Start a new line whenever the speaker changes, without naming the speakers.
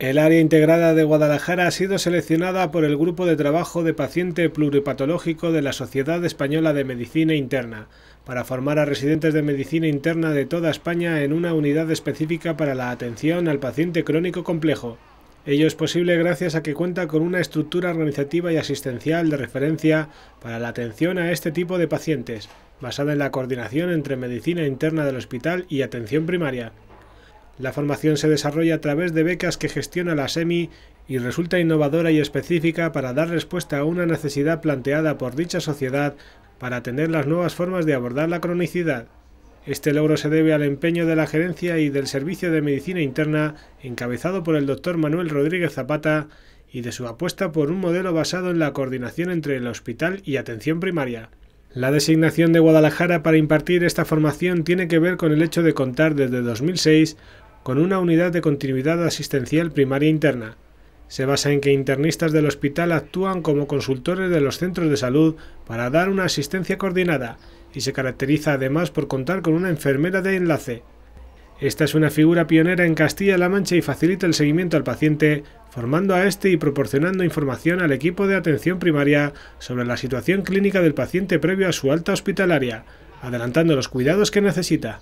El área integrada de Guadalajara ha sido seleccionada por el Grupo de Trabajo de Paciente Pluripatológico de la Sociedad Española de Medicina Interna, para formar a residentes de medicina interna de toda España en una unidad específica para la atención al paciente crónico complejo. Ello es posible gracias a que cuenta con una estructura organizativa y asistencial de referencia para la atención a este tipo de pacientes, basada en la coordinación entre medicina interna del hospital y atención primaria. La formación se desarrolla a través de becas que gestiona la SEMI y resulta innovadora y específica para dar respuesta a una necesidad planteada por dicha sociedad para atender las nuevas formas de abordar la cronicidad. Este logro se debe al empeño de la gerencia y del Servicio de Medicina Interna, encabezado por el doctor Manuel Rodríguez Zapata, y de su apuesta por un modelo basado en la coordinación entre el hospital y atención primaria. La designación de Guadalajara para impartir esta formación tiene que ver con el hecho de contar desde 2006 con una unidad de continuidad asistencial primaria interna. Se basa en que internistas del hospital actúan como consultores de los centros de salud para dar una asistencia coordinada y se caracteriza además por contar con una enfermera de enlace. Esta es una figura pionera en Castilla-La Mancha y facilita el seguimiento al paciente, formando a este y proporcionando información al equipo de atención primaria sobre la situación clínica del paciente previo a su alta hospitalaria, adelantando los cuidados que necesita.